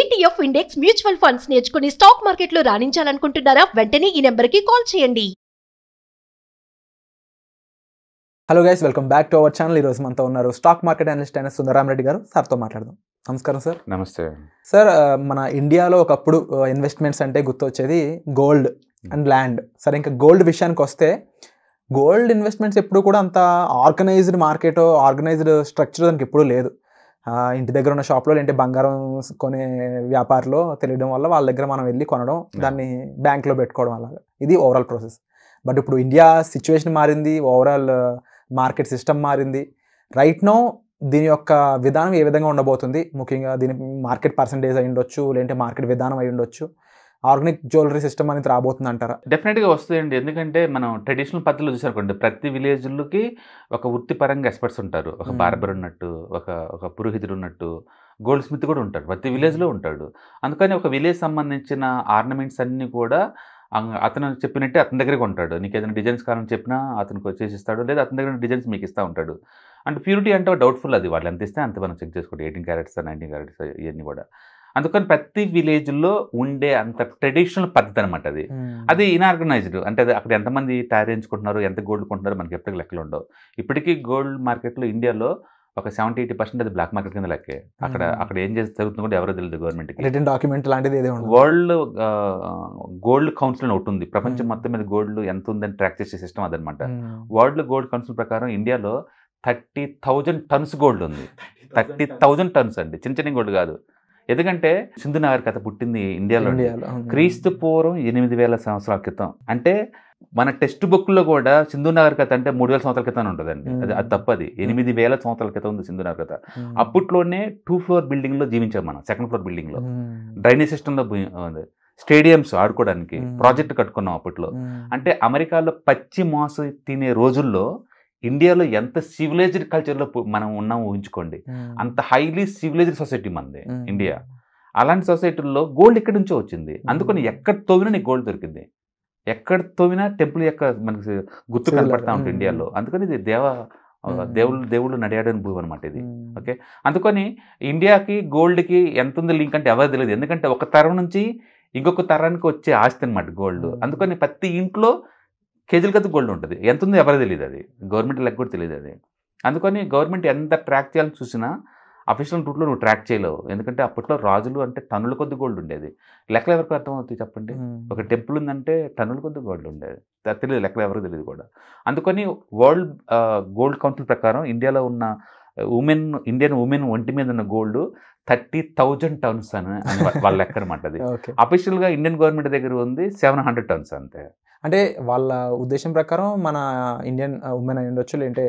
ETF index mutual funds నేర్చుకుని stock మార్కెట్లో రాణించాలనుకుంటున్నారా వెంటనే ఈ నెంబర్కి కాల్ చేయండి hello guys welcome back to our channel రోజు మనతో ఉన్నారు స్టాక్ మార్కెట్ అనలిస్ట్ అయిన సుందరాం రెడ్డి గారు సార్తో మాట్లాడదాం నమస్కారం సార్ నమస్తే సార్ మన ఇండియాలో ఒకప్పుడు ఇన్వెస్ట్మెంట్స్ అంటే గుర్తొచ్చేది గోల్డ్ అండ్ ల్యాండ్ సార్ ఇంకా గోల్డ్ విషయానికి వస్తే గోల్డ్ ఇన్వెస్ట్మెంట్స్ ఎప్పుడు కూడా అంత ఆర్గనైజ్డ్ మార్కెట్ ఆర్గనైజ్డ్ స్ట్రక్చర్ దానికి ఎప్పుడూ లేదు ఇంటి దగ్గర ఉన్న షాప్లో లేదంటే బంగారం కొనే వ్యాపారిలో తెలియడం వల్ల వాళ్ళ దగ్గర మనం వెళ్ళి కొనడం దాన్ని బ్యాంక్లో పెట్టుకోవడం అలాగా ఇది ఓవరాల్ ప్రాసెస్ బట్ ఇప్పుడు ఇండియా సిచ్యువేషన్ మారింది ఓవరాల్ మార్కెట్ సిస్టమ్ మారింది రైట్ నో దీని యొక్క విధానం ఏ విధంగా ఉండబోతుంది ముఖ్యంగా దీని మార్కెట్ పర్సంటేజ్ అయి ఉండొచ్చు లేదంటే మార్కెట్ విధానం అయి ఉండొచ్చు ఆర్గానిక్ జ్యువెలరీ సిస్టమ్ అనేది రాబోతుంది అంటారా డెఫినెట్గా వస్తుందండి ఎందుకంటే మనం ట్రెడిషనల్ పద్ధతిలో చూసానుకోండి ప్రతి విలేజ్లకి ఒక వృత్తిపరంగా ఎక్స్పర్ట్స్ ఉంటారు ఒక బార్బర్ ఉన్నట్టు ఒక ఒక పురోహితుడు ఉన్నట్టు గోల్డ్ స్మిత్ కూడా ఉంటాడు ప్రతి విలేజ్లో ఉంటాడు అందుకని ఒక విలేజ్ సంబంధించిన ఆర్నమెంట్స్ అన్నీ కూడా అతను చెప్పినట్టే అతని దగ్గరికి ఉంటాడు నీకు ఏదైనా డిజైన్స్ కావాలని చెప్పినా అతనికి వచ్చేసి ఇస్తాడు లేదా అతని దగ్గర డిజైన్స్ మీకు ఇస్తూ ఉంటాడు అండ్ ప్యూరిటీ అంటే డౌట్ఫుల్ అది వాళ్ళు ఎంత ఇస్తే అంత మనం చెక్ చేసుకోండి ఎయిటీన్ క్యారెట్స్ నైన్టీన్ క్యారెట్స్ ఇవన్నీ కూడా అందుకని ప్రతి విలేజ్లో ఉండే అంత ట్రెడిషనల్ పద్ధతి అనమాట అది అది ఇన్ఆర్గనైజ్డ్ అంటే అది అక్కడ ఎంతమంది తయారు చేయించుకుంటున్నారు ఎంత గోల్డ్ కొంటున్నారు మనకి ఎప్పటికీ లెక్కలు ఉండవు ఇప్పటికీ గోల్డ్ మార్కెట్లో ఇండియాలో ఒక సెవెంటీ ఎయిటీ పర్సెంట్ అది బ్లాక్ మార్కెట్ కింద లెక్కే అక్కడ అక్కడ ఏం చేసి జరుగుతుంది కూడా ఎవరో తెలియదు గవర్నమెంట్ డాక్యుమెంట్ లాంటిది వరల్డ్ గోల్డ్ కౌన్సిల్ ఒకటి ఉంది ప్రపంచం మొత్తం మీద గోల్డ్ ఎంత ఉందని ట్రాక్ చేసే సిస్టమ్ అదనమాట వరల్డ్ గోల్డ్ కౌన్సిల్ ప్రకారం ఇండియాలో థర్టీ థౌజండ్ టన్స్ గోల్డ్ ఉంది థర్టీ థౌజండ్ టన్స్ అండి చిన్న చిన్న గోల్డ్ కాదు ఎందుకంటే సింధు నాగరికత పుట్టింది ఇండియాలో క్రీస్తు పూర్వం ఎనిమిది వేల సంవత్సరాల క్రితం అంటే మన టెక్స్ట్ బుక్ లో కూడా సింధు నాగరికత అంటే మూడు వేల సంవత్సరాల క్రితం ఉంటుందండి అది అది తప్పది ఎనిమిది వేల సంవత్సరాల క్రితం ఉంది సింధు నాగరికత అప్పట్లోనే టూ ఫ్లోర్ బిల్డింగ్ లో జీవించాం మనం సెకండ్ ఫ్లోర్ బిల్డింగ్ లో డ్రైనేజ్ సిస్టమ్ లో స్టేడియంస్ ఆడుకోవడానికి ప్రాజెక్ట్ కట్టుకున్నాం అప్పట్లో అంటే అమెరికాలో పచ్చి మాంసం తినే రోజుల్లో ఇండియాలో ఎంత సివిలైజ్డ్ కల్చర్లో మనం ఉన్నాం ఊహించుకోండి అంత హైలీ సివిలైజ్డ్ సొసైటీ మనది ఇండియా అలాంటి సొసైటీల్లో గోల్డ్ ఎక్కడి నుంచో వచ్చింది అందుకని ఎక్కడ తోవినా నీకు గోల్డ్ దొరికింది ఎక్కడ తోవినా టెంపుల్ యొక్క మనకి గుర్తు కనపడతా ఉంటుంది ఇండియాలో అందుకని ఇది దేవ దేవుళ్ళు దేవుళ్ళు నడియాడని భూమి అనమాట ఇది ఓకే అందుకని ఇండియాకి గోల్డ్కి ఎంత ఉంది లింక్ అంటే ఎవరు తెలియదు ఎందుకంటే ఒక తరం నుంచి ఇంకొక తరానికి వచ్చే ఆస్తి అనమాట గోల్డ్ అందుకని ప్రతి ఇంట్లో కేజీల కథ గోల్డ్ ఉంటుంది ఎంత ఉందో ఎవరో తెలియదు అది గవర్నమెంట్ లెక్క కూడా తెలియదు అది అందుకని గవర్నమెంట్ ఎంత ట్రాక్ చేయాలని చూసినా అఫీషియల్ రూట్లో నువ్వు ట్రాక్ చేయలేవు ఎందుకంటే అప్పట్లో రాజులు అంటే టన్నుల కొద్ది గోల్డ్ ఉండేది లెక్కలు ఎవరికి అర్థమవుతుంది చెప్పండి ఒక టెంపుల్ ఉందంటే టన్నుల కొద్ది గోల్డ్ ఉండేది తెలియదు లెక్కలు ఎవరికి తెలియదు కూడా అందుకని వరల్డ్ గోల్డ్ కౌన్సిల్ ప్రకారం ఇండియాలో ఉన్న ఉమెన్ ఇండియన్ ఉమెన్ ఒంటి మీద ఉన్న గోల్డ్ థర్టీ థౌజండ్ టన్స్ అని వాళ్ళ లెక్క అనమాట అది అఫీషియల్గా ఇండియన్ గవర్నమెంట్ దగ్గర ఉంది సెవెన్ హండ్రెడ్ టన్స్ అంతే అంటే వాళ్ళ ఉద్దేశం ప్రకారం మన ఇండియన్ ఉమెన్ అయ్యి ఉండొచ్చు లేదంటే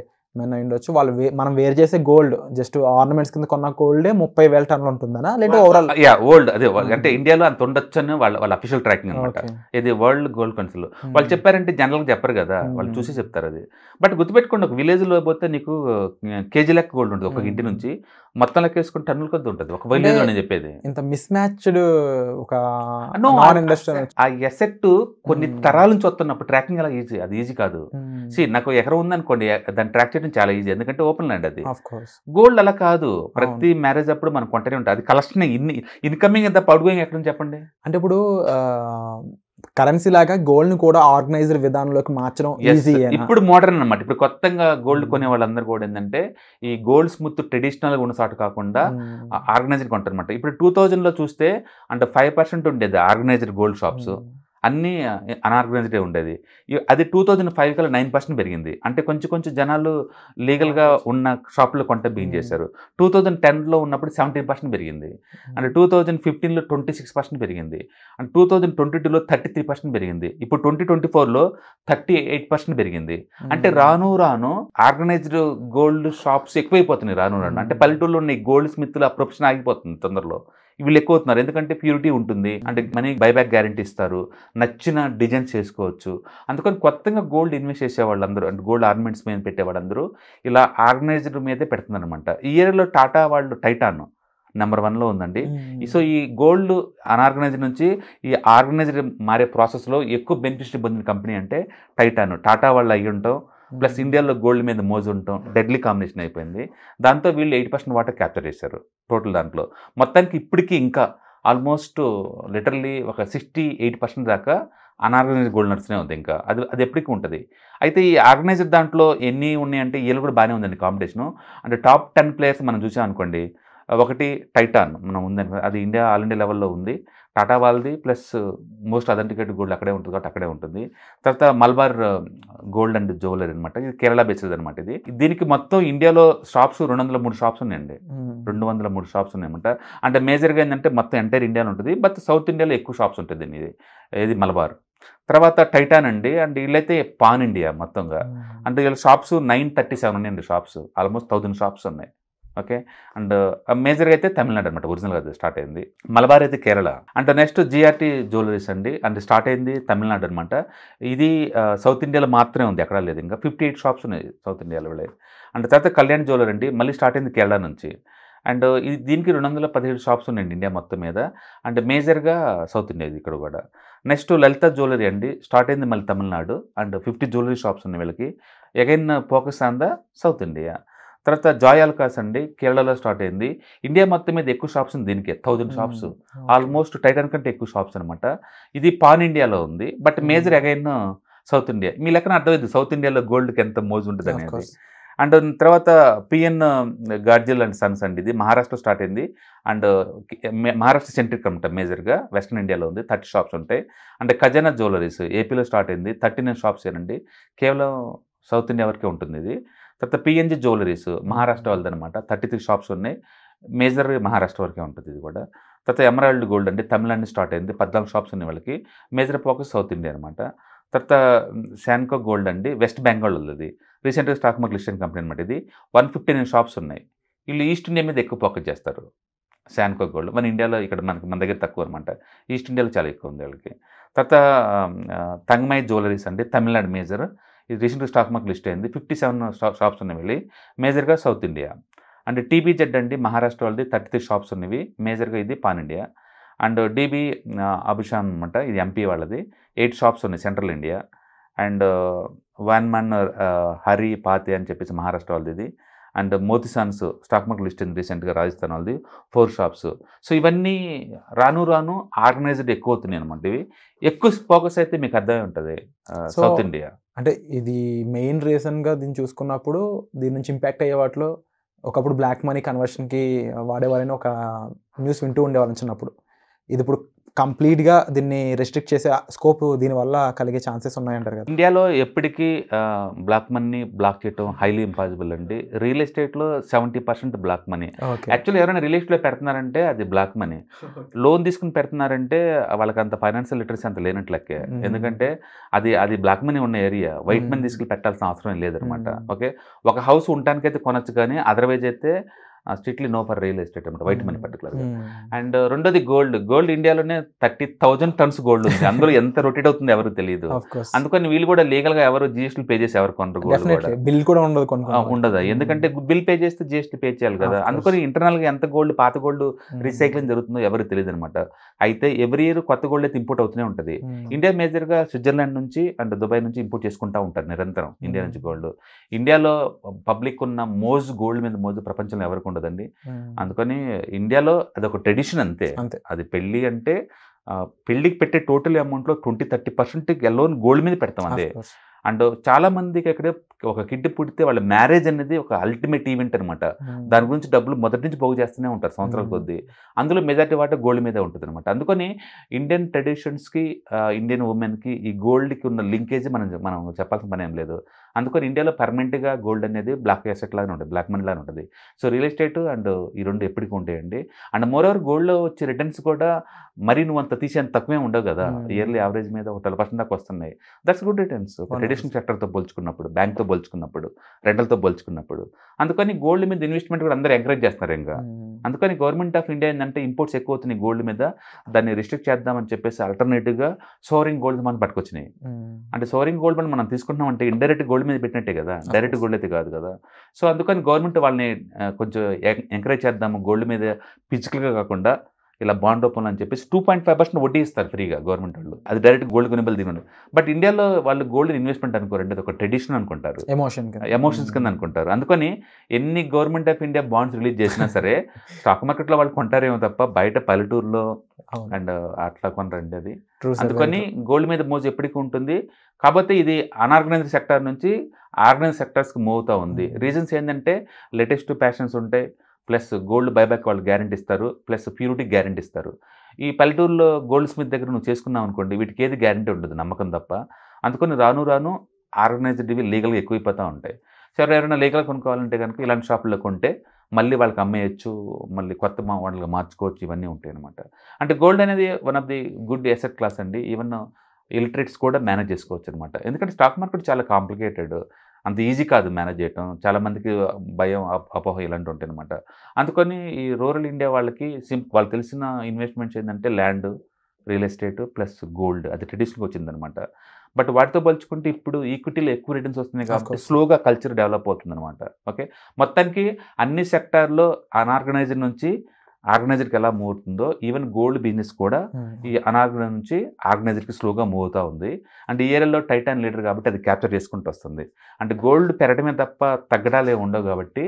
అయి ఉండొచ్చు వాళ్ళు మనం వేర్ చేసే గోల్డ్ జస్ట్ ఆర్నమెంట్స్ కింద కొన్న గోల్డే ముప్పై వేల టన్నులు ఉంటుందా లేదా ఓవరాల్ యా అదే అంటే ఇండియాలో అంత ఉండొచ్చు అని వాళ్ళ వాళ్ళ అఫీషియల్ ట్రాకింగ్ అనమాట ఇది వరల్డ్ గోల్డ్ కౌన్సిల్ వాళ్ళు చెప్పారంటే జనరల్ చెప్పరు కదా hmm. వాళ్ళు చూసి చెప్తారు అది బట్ గుర్తుపెట్టుకోండి ఒక లో పోతే నీకు కేజీ లెక్క గోల్డ్ ఉంటుంది ఒక hmm. ఇంటి నుంచి మొత్తం లెక్క వేసుకుని టన్నుల కొద్ది ఉంటుంది ఒక విలేజ్ అని చెప్పేది ఇంత మిస్ మ్యాచ్డ్ ఒక ఆ ఎసెట్ కొన్ని hmm. తరాల నుంచి వస్తున్నప్పుడు ట్రాకింగ్ అలా ఈజీ అది ఈజీ కాదు సి నాకు ఎకరం ఉందనుకోండి దాన్ని ట్రాక్ చేయడం చేయడం చాలా ఈజీ ఎందుకంటే ఓపెన్ ల్యాండ్ అది గోల్డ్ అలా కాదు ప్రతి మ్యారేజ్ అప్పుడు మనం కొంటనే ఉంటుంది అది కలెక్షన్ ఇన్ని ఇన్కమింగ్ ఎంత పౌడ్ గోయింగ్ ఎక్కడ చెప్పండి అంటే ఇప్పుడు కరెన్సీ లాగా గోల్డ్ ని కూడా ఆర్గనైజర్ విధానంలోకి మార్చడం ఈజీ ఇప్పుడు మోడర్న్ అనమాట ఇప్పుడు కొత్తగా గోల్డ్ కొనే వాళ్ళందరూ కూడా ఏంటంటే ఈ గోల్డ్ స్మూత్ ట్రెడిషనల్ గా ఉన్న సాటు కాకుండా hmm. ఆర్గనైజర్ కొంటారు అనమాట ఇప్పుడు టూ లో చూస్తే అంటే ఫైవ్ పర్సెంట్ ఉండేది ఆర్గనైజర్ గోల్డ్ షాప్స్ అన్నీ అనార్గనైజ్డే ఉండేది అది టూ థౌజండ్ ఫైవ్ కల్లా నైన్ పర్సెంట్ పెరిగింది అంటే కొంచెం కొంచెం జనాలు లీగల్గా ఉన్న షాపులు కొంట బిగిన్ చేశారు టూ థౌజండ్ టెన్లో ఉన్నప్పుడు సెవెంటీన్ పర్సెంట్ పెరిగింది అంటే టూ థౌజండ్ ఫిఫ్టీన్లో ట్వంటీ సిక్స్ పర్సెంట్ పెరిగింది అండ్ టూ థౌజండ్ ట్వంటీ టూలో థర్టీ త్రీ పర్సెంట్ పెరిగింది ఇప్పుడు ట్వంటీ ట్వంటీ ఫోర్లో థర్టీ ఎయిట్ పర్సెంట్ పెరిగింది అంటే రాను రాను ఆర్గనైజ్డ్ గోల్డ్ షాప్స్ ఎక్కువైపోతున్నాయి రాను రాను అంటే పల్లెటూరులో ఉన్న గోల్డ్ స్మిత్లు ఆ ప్రొఫెషన్ ఆగిపోతుంది తొందరలో వీళ్ళు ఎక్కువ అవుతున్నారు ఎందుకంటే ప్యూరిటీ ఉంటుంది అంటే మనీ బైబ్యాక్ గ్యారంటీ ఇస్తారు నచ్చిన డిజైన్స్ చేసుకోవచ్చు అందుకని కొత్తగా గోల్డ్ ఇన్వెస్ట్ చేసే వాళ్ళందరూ అంటే గోల్డ్ ఆర్నమెంట్స్ మీద పెట్టేవాళ్ళందరూ ఇలా ఆర్గనైజర్ మీదే పెడుతున్నారు అనమాట ఈ ఇయర్లో టాటా వాళ్ళు టైటాన్ నెంబర్ వన్లో ఉందండి సో ఈ గోల్డ్ అన్ఆర్గనైజ్డ్ నుంచి ఈ ఆర్గనైజ్డ్ మారే ప్రాసెస్లో ఎక్కువ బెనిఫిషియల్ పొందిన కంపెనీ అంటే టైటాన్ టాటా వాళ్ళు అయ్యి ఉంటాం ప్లస్ ఇండియాలో గోల్డ్ మీద మోజు ఉండటం డెడ్లీ కాంబినేషన్ అయిపోయింది దాంతో వీళ్ళు ఎయిట్ పర్సెంట్ వాటర్ క్యాప్చర్ చేశారు టోటల్ దాంట్లో మొత్తానికి ఇప్పటికీ ఇంకా ఆల్మోస్ట్ లిటరలీ ఒక సిక్స్టీ ఎయిట్ పర్సెంట్ దాకా అన్ఆర్గనైజ్డ్ గోల్డ్ నర్స్నే ఉంది ఇంకా అది అది ఎప్పటికీ ఉంటుంది అయితే ఈ ఆర్గనైజ్డ్ దాంట్లో ఎన్ని ఉన్నాయంటే వీళ్ళు కూడా బాగానే ఉందండి కాంపిటీషను అంటే టాప్ టెన్ ప్లేయర్స్ మనం చూసాం అనుకోండి ఒకటి టైటాన్ మనం ఉందని అది ఇండియా ఆల్ ఇండియా లెవెల్లో ఉంది టాటా వాళ్ళది ప్లస్ మోస్ట్ అథెంటికేట్ గోల్డ్ అక్కడే ఉంటుంది కాబట్టి అక్కడే ఉంటుంది తర్వాత మల్బార్ గోల్డ్ అండ్ జ్యువెలరీ అనమాట ఇది కేరళ బేస్డ్ అనమాట ఇది దీనికి మొత్తం ఇండియాలో షాప్స్ రెండు వందల మూడు షాప్స్ ఉన్నాయండి రెండు వందల మూడు షాప్స్ ఉన్నాయన్నమాట అంటే మేజర్గా ఏంటంటే మొత్తం ఎంటైర్ ఇండియాలో ఉంటుంది బట్ సౌత్ ఇండియాలో ఎక్కువ షాప్స్ ఉంటుంది దీన్ని ఇది ఇది మలబార్ తర్వాత టైటాన్ అండి అండ్ వీళ్ళైతే పాన్ ఇండియా మొత్తంగా అంటే వీళ్ళ షాప్స్ నైన్ థర్టీ సెవెన్ ఉన్నాయండి షాప్స్ ఆల్మోస్ట్ థౌజండ్ షాప్స్ ఉన్నాయి ఓకే అండ్ మేజర్గా అయితే తమిళనాడు అనమాట ఒరిజినల్గా అది స్టార్ట్ అయింది మలబార్ అయితే Kerala and next GRT jewelleries అండి అండ్ స్టార్ట్ అయింది తమిళనాడు అనమాట ఇది సౌత్ ఇండియాలో మాత్రమే ఉంది ఎక్కడా లేదు ఇంకా ఫిఫ్టీ ఎయిట్ షాప్స్ ఉన్నాయి సౌత్ ఇండియాలో అండ్ తర్వాత కళ్యాణ్ జ్యువెలరీ అండి మళ్ళీ స్టార్ట్ అయింది కేరళ నుంచి అండ్ ఇది దీనికి రెండు వందల పదిహేడు షాప్స్ ఉన్నాయండి ఇండియా మొత్తం మీద అండ్ మేజర్గా సౌత్ ఇండియా ఇక్కడ కూడా నెక్స్ట్ లలిత జ్యువెలరీ అండి స్టార్ట్ అయింది మళ్ళీ Tamil Nadu and fifty jewellery shops ఉన్నాయి వీళ్ళకి again focus on the South India తర్వాత జాయ్ అల్కాస్ అండి కేరళలో స్టార్ట్ అయింది ఇండియా మొత్తం మీద ఎక్కువ షాప్స్ ఉంది దీనికి థౌజండ్ షాప్స్ ఆల్మోస్ట్ టైటాన్ కంటే ఎక్కువ షాప్స్ అనమాట ఇది పాన్ ఇండియాలో ఉంది but major again South India మీ లెక్కన అర్థమైంది సౌత్ ఇండియాలో గోల్డ్కి ఎంత మోజు ఉంటుంది అనేది అండ్ తర్వాత పిఎన్ గార్జిల్ అండ్ సన్స్ అండి ఇది మహారాష్ట్ర స్టార్ట్ అయింది అండ్ మహారాష్ట్ర సెంట్రిక్ అనమాట మేజర్గా వెస్ట్రన్ ఇండియాలో ఉంది థర్టీ షాప్స్ ఉంటాయి అండ్ ఖజానా జ్యువెలరీస్ ఏపీలో స్టార్ట్ అయింది థర్టీ నైన్ షాప్స్ ఏనండి కేవలం సౌత్ ఇండియా వరకే ఉంటుంది ఇది తర్వాత పిఎన్జి జ్యువెలరీస్ మహారాష్ట్ర వాళ్ళది అనమాట థర్టీ త్రీ షాప్స్ ఉన్నాయి మేజర్ మహారాష్ట్ర వరకే ఉంటుంది ఇది కూడా తర్వాత ఎమరాల్డ్ గోల్డ్ అంటే తమిళనాడు స్టార్ట్ అయింది పద్నాలుగు షాప్స్ ఉన్నాయి వాళ్ళకి మేజర్ ఫోకస్ సౌత్ ఇండియా అనమాట తర్వాత శాన్కో గోల్డ్ అండి వెస్ట్ బెంగాల్ ఉంది రీసెంట్గా స్టాక్ మార్కెట్ లిస్టింగ్ కంపెనీ అనమాట ఇది వన్ ఫిఫ్టీ నైన్ షాప్స్ ఉన్నాయి వీళ్ళు ఈస్ట్ ఇండియా మీద ఎక్కువ ఫోకస్ చేస్తారు శాన్కో గోల్డ్ మన ఇండియాలో ఇక్కడ మనకి మన దగ్గర తక్కువ అనమాట ఈస్ట్ ఇండియాలో చాలా ఎక్కువ ఉంది వాళ్ళకి తర్వాత తంగ్మై జ్యువెలరీస్ అండి తమిళనాడు మేజర్ ఇది రీసెంట్గా స్టాక్ మార్కెట్ లిస్ట్ అయింది ఫిఫ్టీ సెవెన్ షాప్స్ ఉన్నాయి వెళ్ళి మేజర్గా సౌత్ ఇండియా అండ్ టీబీజెడ్ అండి మహారాష్ట్ర వాళ్ళది థర్టీ త్రీ షాప్స్ ఉన్నవి మేజర్గా ఇది పాన్ ఇండియా అండ్ డీబీ అభిషాన్ అనమాట ఇది ఎంపీ వాళ్ళది ఎయిట్ షాప్స్ ఉన్నాయి సెంట్రల్ ఇండియా అండ్ వన్ మన్ హరి పాతి అని చెప్పేసి మహారాష్ట్ర వాళ్ళది ఇది అండ్ మోతిసాన్స్ స్టాక్ మార్కెట్ లిస్ట్ అయింది రీసెంట్గా రాజస్థాన్ వాళ్ళది ఫోర్ షాప్స్ సో ఇవన్నీ రాను రాను ఆర్గనైజ్డ్ ఎక్కువ అవుతున్నాయి అనమాట ఇవి ఎక్కువ ఫోకస్ అయితే మీకు అర్థమై ఉంటుంది సౌత్ ఇండియా అంటే ఇది మెయిన్ రీజన్గా దీన్ని చూసుకున్నప్పుడు దీని నుంచి ఇంపాక్ట్ అయ్యే వాటిలో ఒకప్పుడు బ్లాక్ మనీ కన్వర్షన్కి వాడేవారని ఒక న్యూస్ వింటూ ఉండేవాళ్ళని చిన్నప్పుడు ఇది ఇప్పుడు కంప్లీట్గా దీన్ని రెస్ట్రిక్ట్ చేసే స్కోప్ దీనివల్ల కలిగే ఛాన్సెస్ ఉన్నాయంటారు కదా ఇండియాలో ఎప్పటికీ బ్లాక్ మనీ బ్లాక్ చేయడం హైలీ ఇంపాసిబుల్ అండి రియల్ ఎస్టేట్లో seventy percent black money actually ఎవరైనా రియల్ ఎస్టేట్లో పెడుతున్నారంటే అది బ్లాక్ మనీ లోన్ తీసుకుని పెడుతున్నారంటే వాళ్ళకి అంత ఫైనాన్షియల్ లిటరసీ అంత లేనట్లకే ఎందుకంటే అది అది బ్లాక్ మనీ ఉన్న ఏరియా వైట్ మనీ తీసుకుని పెట్టాల్సిన అవసరం లేదనమాట ఓకే ఒక హౌస్ ఉండటానికైతే కొనొచ్చు కానీ అదర్వైజ్ అయితే strictly no for real estate అనమాట వైట్ మనీ పర్టికులర్గా అండ్ రెండోది గోల్డ్ గోల్డ్ ఇండియాలోనే థర్టీ థౌజండ్ టన్స్ గోల్డ్ ఉంది అందులో ఎంత రొటేట్ అవుతుంది ఎవరు తెలియదు అందుకని వీళ్ళు కూడా లీగల్గా ఎవరు జిఎస్టీ పే చేసి ఎవరు కొనరు గోల్డ్ బిల్ కూడా ఉండదు ఉండదు ఎందుకంటే బిల్ పే చేస్తే జిఎస్టీ పే చేయాలి కదా అందుకని ఇంటర్నల్గా ఎంత గోల్డ్ పాత గోల్డ్ రీసైక్లింగ్ జరుగుతుందో ఎవరు తెలియదు అనమాట అయితే ఎవ్రీ ఇయర్ కొత్త గోల్డ్ అయితే ఇంపోర్ట్ అవుతూనే ఉంటుంది ఇండియా మేజర్గా స్విట్జర్లాండ్ నుంచి అండ్ దుబాయ్ నుంచి ఇంపోర్ట్ చేసుకుంటూ ఉంటారు నిరంతరం ఇండియా నుంచి గోల్డ్ ఇండియాలో పబ్లిక్ ఉన్న మోజ్ గోల్డ్ మీద మోజు ప్రపంచంలో ఎవరికి ఉండదండి అందుకని ఇండియాలో అదొక ట్రెడిషన్ అంతే అది పెళ్లి అంటే పెళ్లికి పెట్టే టోటల్ అమౌంట్ లో twenty thirty percent yellow gold మీద పెడతాం అదే అండ్ చాలా మందికి అక్కడ ఒక కిడ్ పుడితే వాళ్ళ మ్యారేజ్ అనేది ఒక అల్టిమేట్ ఈవెంట్ అనమాట దాని గురించి డబ్బులు మొదటి నుంచి పోగు చేస్తూనే ఉంటారు సంవత్సరాల కొద్దీ అందులో మెజార్టీ వాటర్ గోల్డ్ మీదే ఉంటుంది అనమాట అందుకని ఇండియన్ ట్రెడిషన్స్కి ఇండియన్ ఉమెన్కి ఈ గోల్డ్కి ఉన్న లింకేజ్ మనం మనం చెప్పాల్సిన పని ఏం లేదు అందుకని ఇండియాలో పర్మనెంట్గా గోల్డ్ అనేది బ్లాక్ ఎసెట్ లాగా ఉంటుంది బ్లాక్ మనీ లాగా ఉంటుంది సో రియల్ ఎస్టేట్ అండ్ ఈ రెండు ఎప్పటికీ ఉంటాయండి అండ్ మోర్ ఓవర్ గోల్డ్లో వచ్చే రిటర్న్స్ కూడా మరి నువ్వు అంత అంత తక్కువే ఉండవు కదా ఇయర్లీ hmm. యావరేజ్ మీద ఒక ట్వెల్వ్ పర్సెంట్ దాకా వస్తున్నాయి దట్స్ గుడ్ రిటర్న్స్ ట్రెడిషనల్ సెక్టర్తో పోల్చుకున్నప్పుడు బ్యాంక్తో పోల్చుకున్నప్పుడు రెంటల్తో పోల్చుకున్నప్పుడు అందుకని గోల్డ్ మీద ఇన్వెస్ట్మెంట్ కూడా అందరూ ఎంకరేజ్ చేస్తున్నారు ఇంకా hmm. అందుకని గవర్నమెంట్ ఆఫ్ ఇండియా ఏంటంటే ఇంపోర్ట్స్ ఎక్కువ అవుతున్నాయి గోల్డ్ మీద దాన్ని రిస్ట్రిక్ట్ చేద్దామని చెప్పేసి అల్టర్నేటివ్గా సోరింగ్ గోల్డ్ మనం పట్టుకొచ్చినాయి అంటే సోరింగ్ గోల్డ్ మనం మనం తీసుకుంటున్నాం అంటే ఇండైరెక్ట్ గోల్డ్ మీద పెట్టినట్టే కదా డైరెక్ట్ గోల్డ్ అయితే కాదు కదా సో అందుకని గవర్నమెంట్ వాళ్ళని కొంచెం ఎంకరేజ్ చేద్దాము గోల్డ్ మీద ఫిజికల్గా కాకుండా ఇలా బాండ్ ఓపెన్ అని చెప్పేసి టూ పాయింట్ ఫైవ్ పర్సెంట్ వడ్డీ ఇస్తారు ఫ్రీగా గవర్నమెంట్ వాళ్ళు అది డైరెక్ట్ గోల్డ్ కొనుగోలు దీని బట్ ఇండియాలో వాళ్ళు గోల్డ్ ఇన్వెస్ట్మెంట్ అనుకోరండి అది ఒక ట్రెడిషన్ అనుకుంటారు ఎమోషన్ ఎమోషన్స్ కింద అనుకుంటారు అందుకని ఎన్ని government of India bonds release చేసినా సరే స్టాక్ మార్కెట్లో వాళ్ళు కొంటారేమో తప్ప బయట పల్లెటూరులో అండ్ అట్లా కొనరండి అది అందుకని గోల్డ్ మీద మోజు ఎప్పటికీ ఉంటుంది కాకపోతే ఇది అన్ఆర్గనైజ్డ్ సెక్టార్ నుంచి ఆర్గనైజ్ సెక్టర్స్కి మూవ్ అవుతూ ఉంది రీజన్స్ hmm. ఏంటంటే లేటెస్ట్ ప్యాషన్స్ ఉంటాయి ప్లస్ గోల్డ్ బైబ్యాక్ వాళ్ళు గ్యారంటీ ఇస్తారు ప్లస్ ప్యూరిటీ గ్యారంటీ ఇస్తారు ఈ పల్లెటూరులో గోల్డ్ స్మిత్ దగ్గర నువ్వు చేసుకున్నావు అనుకోండి వీటికి ఏది గ్యారంటీ ఉండదు నమ్మకం తప్ప అందుకని రాను రాను ఆర్గనైజ్డ్ ఇవి లీగల్గా ఎక్కువైపోతూ ఉంటాయి సరే ఎవరైనా లీగల్ కొనుక్కోవాలంటే కనుక ఇలాంటి షాపుల్లో కొంటే మళ్ళీ వాళ్ళకి అమ్మేయచ్చు మళ్ళీ కొత్త వాళ్ళకి మార్చుకోవచ్చు ఇవన్నీ ఉంటాయి అనమాట అంటే గోల్డ్ అనేది one of the good asset class అండి ఈవెన్ ఎలక్ట్రిక్స్ కూడా మేనేజ్ చేసుకోవచ్చు అనమాట ఎందుకంటే స్టాక్ మార్కెట్ చాలా కాంప్లికేటెడ్ అంత ఈజీ కాదు మేనేజ్ చేయటం చాలామందికి భయం అపోహ ఇలాంటి ఉంటాయి అనమాట అందుకని ఈ రూరల్ ఇండియా వాళ్ళకి సిం వాళ్ళు తెలిసిన ఇన్వెస్ట్మెంట్స్ ఏంటంటే land real estate plus gold అది ట్రెడిషనల్గా వచ్చిందనమాట బట్ వాటితో పోల్చుకుంటే ఇప్పుడు ఈక్విటీలో ఎక్కువ రిటర్న్స్ వస్తున్నాయి కాబట్టి స్లోగా కల్చర్ డెవలప్ అనమాట ఓకే మొత్తానికి అన్ని సెక్టార్లో అన్ఆర్గనైజ్డ్ నుంచి ఆర్గనైజర్కి ఎలా మూవ్ అవుతుందో ఈవెన్ గోల్డ్ బిజినెస్ కూడా ఈ అనార్గనైజ్ నుంచి ఆర్గనైజర్కి స్లోగా మూవ్ అవుతా ఉంది అంటే ఈ ఏరియాలో టైటాన్ లీడర్ కాబట్టి అది క్యాప్చర్ చేసుకుంటూ వస్తుంది అంటే గోల్డ్ పెరగడమే తప్ప తగ్గడాలే ఉండవు కాబట్టి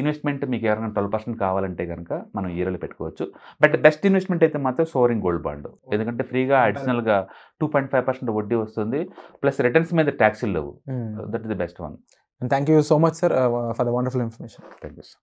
ఇన్వెస్ట్మెంట్ మీకు ఎవరైనా ట్వెల్వ్ పర్సెంట్ కావాలంటే కనుక మనం ఈరలు పెట్టుకోవచ్చు బట్ బెస్ట్ ఇన్వెస్ట్మెంట్ అయితే మాత్రం సోరింగ్ గోల్డ్ బాండ్ ఎందుకంటే ఫ్రీగా అడిషనల్గా టూ పాయింట్ ఫైవ్ పర్సెంట్ వడ్డీ వస్తుంది ప్లస్ రిటర్న్స్ మీద ట్యాక్సీలు లేవు that is the best one thank you so much sir for the wonderful information thank you sir